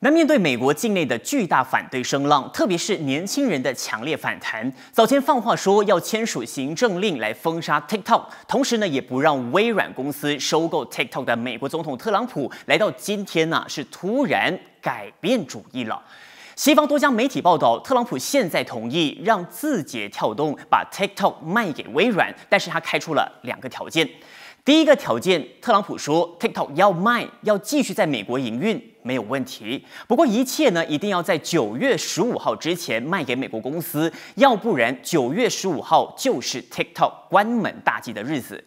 那面对美国境内的巨大反对声浪，特别是年轻人的强烈反弹，早前放话说要签署行政令来封杀 TikTok，同时呢也不让微软公司收购 TikTok 的美国总统特朗普，来到今天呢是突然改变主意了。西方多家媒体报道，特朗普现在同意让字节跳动把 TikTok 卖给微软，但是他开出了两个条件。第一个条件，特朗普说，TikTok 要卖，要继续在美国营运没有问题。不过，一切呢一定要在九月十五号之前卖给美国公司，要不然九月十五号就是 TikTok 关门大吉的日子。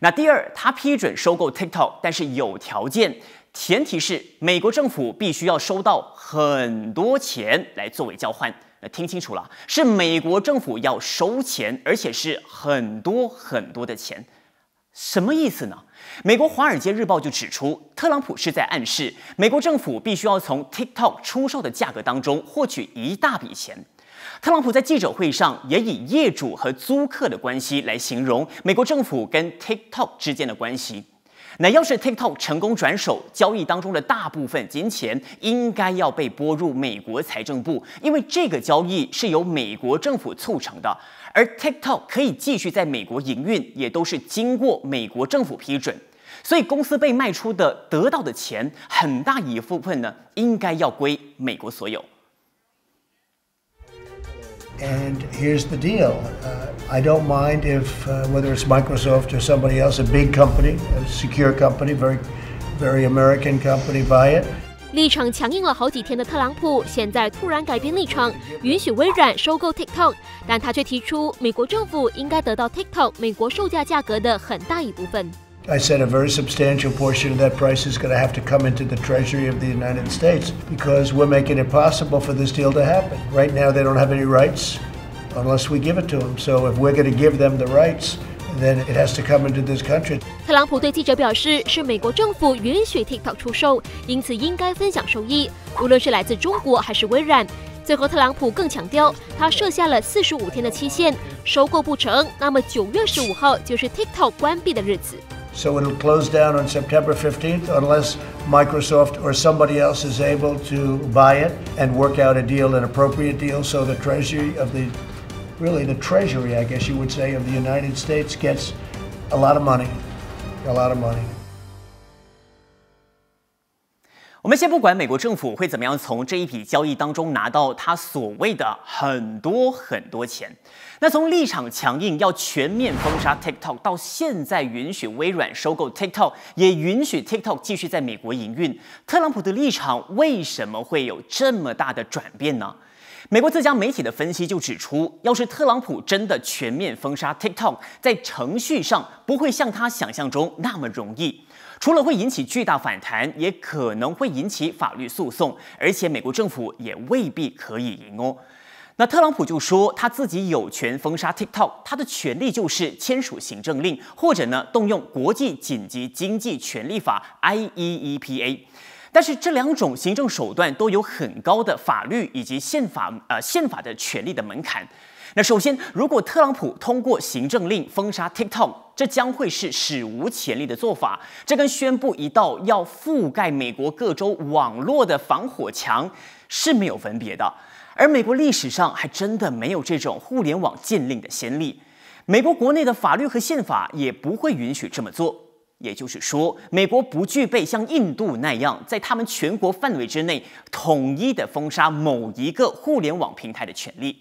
那第二，他批准收购 TikTok，但是有条件，前提是美国政府必须要收到很多钱来作为交换。那听清楚了，是美国政府要收钱，而且是很多很多的钱。什么意思呢？美国《华尔街日报》就指出，特朗普是在暗示美国政府必须要从 TikTok 出售的价格当中获取一大笔钱。特朗普在记者会上也以业主和租客的关系来形容美国政府跟 TikTok 之间的关系。那要是 TikTok 成功转手，交易当中的大部分金钱应该要被拨入美国财政部，因为这个交易是由美国政府促成的，而 TikTok 可以继续在美国营运，也都是经过美国政府批准。所以公司被卖出的得到的钱，很大一部分呢，应该要归美国所有。And here's the deal. I don't mind if, uh, whether it's Microsoft or somebody else, a big company, a secure company, very, very American company, buy it. 立场强硬了好几天的特朗普，现在突然改变立场，允许微软收购 TikTok，但他却提出美国政府应该得到 TikTok 美国售价价格的很大一部分。I said a very substantial portion of that price is going to have to come into the Treasury of the United States because we're making it possible for this deal to happen. Right now, they don't have any rights unless we give it to them. So if we're going to give them the rights, then it has to come into this country. 特朗普对记者表示，是美国政府允许 TikTok 出售，因此应该分享收益，无论是来自中国还是微软。最后，特朗普更强调，他设下了四十五天的期限，收购不成，那么九月十五号就是 TikTok 关闭的日子。So it'll close down on September 15th unless Microsoft or somebody else is able to buy it and work out a deal, an appropriate deal, so the Treasury of the really, the treasury, I guess you would say, of the United States gets a lot of money, a lot of money. 我们先不管美国政府会怎么样从这一笔交易当中拿到他所谓的很多很多钱。那从立场强硬要全面封杀 TikTok，到现在允许微软收购 TikTok，也允许 TikTok 继续在美国营运，特朗普的立场为什么会有这么大的转变呢？美国自家媒体的分析就指出，要是特朗普真的全面封杀 TikTok，在程序上不会像他想象中那么容易。除了会引起巨大反弹，也可能会引起法律诉讼，而且美国政府也未必可以赢哦。那特朗普就说他自己有权封杀 TikTok，他的权利就是签署行政令，或者呢动用国际紧急经济权利法 （IEEPA）。但是这两种行政手段都有很高的法律以及宪法呃宪法的权利的门槛。那首先，如果特朗普通过行政令封杀 TikTok，这将会是史无前例的做法。这跟宣布一道要覆盖美国各州网络的防火墙是没有分别的。而美国历史上还真的没有这种互联网禁令的先例。美国国内的法律和宪法也不会允许这么做。也就是说，美国不具备像印度那样在他们全国范围之内统一的封杀某一个互联网平台的权利。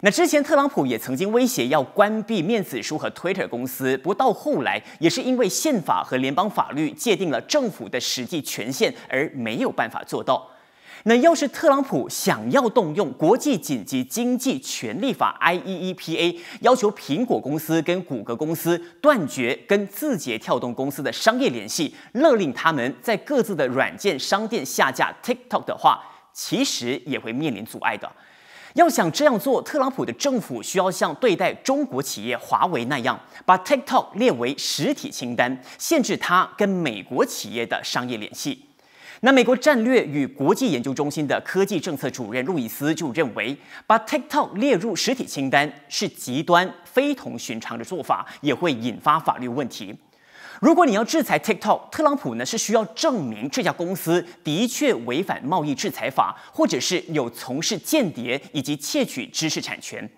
那之前，特朗普也曾经威胁要关闭面子书和 Twitter 公司，不到后来也是因为宪法和联邦法律界定了政府的实际权限，而没有办法做到。那要是特朗普想要动用国际紧急经济权利法 （I E E P A），要求苹果公司跟谷歌公司断绝跟字节跳动公司的商业联系，勒令他们在各自的软件商店下架 TikTok 的话，其实也会面临阻碍的。要想这样做，特朗普的政府需要像对待中国企业华为那样，把 TikTok 列为实体清单，限制它跟美国企业的商业联系。那美国战略与国际研究中心的科技政策主任路易斯就认为，把 TikTok 列入实体清单是极端非同寻常的做法，也会引发法律问题。如果你要制裁 TikTok，特朗普呢是需要证明这家公司的确违反贸易制裁法，或者是有从事间谍以及窃取知识产权。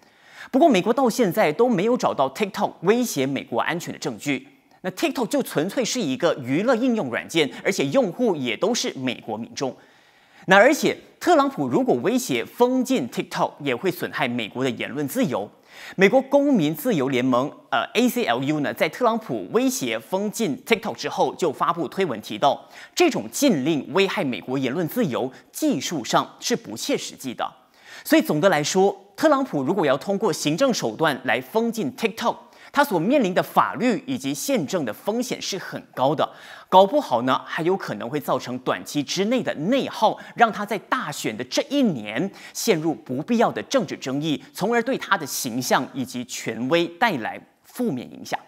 不过，美国到现在都没有找到 TikTok 威胁美国安全的证据。那 TikTok 就纯粹是一个娱乐应用软件，而且用户也都是美国民众。那而且，特朗普如果威胁封禁 TikTok，也会损害美国的言论自由。美国公民自由联盟，呃，ACLU 呢，在特朗普威胁封禁 TikTok 之后，就发布推文提到，这种禁令危害美国言论自由，技术上是不切实际的。所以总的来说，特朗普如果要通过行政手段来封禁 TikTok，他所面临的法律以及宪政的风险是很高的，搞不好呢还有可能会造成短期之内的内耗，让他在大选的这一年陷入不必要的政治争议，从而对他的形象以及权威带来负面影响。